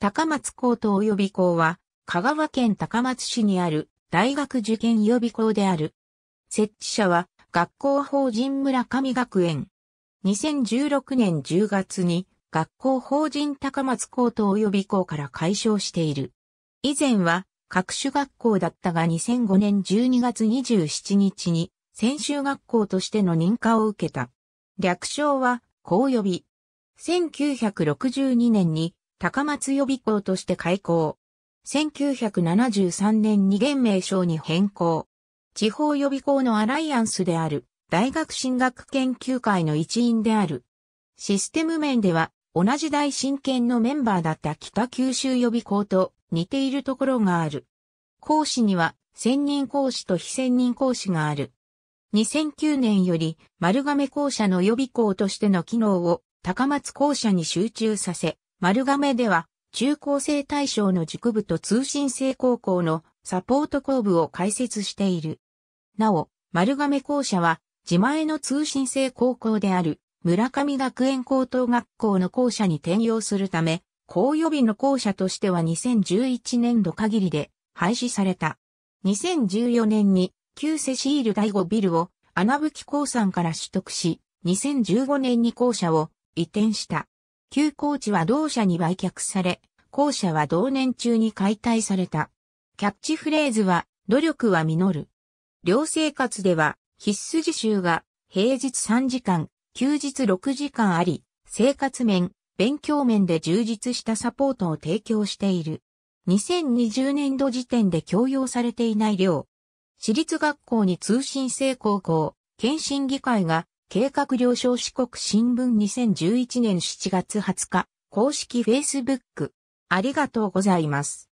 高松高等予備校は、香川県高松市にある大学受験予備校である。設置者は、学校法人村上学園。2016年10月に、学校法人高松高等予備校から解消している。以前は、各種学校だったが2005年12月27日に、専修学校としての認可を受けた。略称は、校予備。1962年に、高松予備校として開校。1973年に現名称に変更。地方予備校のアライアンスである、大学進学研究会の一員である。システム面では、同じ大進研のメンバーだった北九州予備校と似ているところがある。講師には、専任講師と非専任講師がある。2009年より丸亀校舎の予備校としての機能を高松校舎に集中させ、丸亀では、中高生対象の塾部と通信制高校のサポート校部を開設している。なお、丸亀校舎は、自前の通信制高校である村上学園高等学校の校舎に転用するため、校予備の校舎としては2011年度限りで廃止された。2014年に旧セシール第5ビルを穴吹さんから取得し、2015年に校舎を移転した。旧校地は同社に売却され、校舎は同年中に解体された。キャッチフレーズは、努力は実る。寮生活では、必須自習が、平日3時間、休日6時間あり、生活面、勉強面で充実したサポートを提供している。2020年度時点で強要されていない寮。私立学校に通信制高校、検診議会が計画了承四国新聞2011年7月20日、公式 Facebook。ありがとうございます。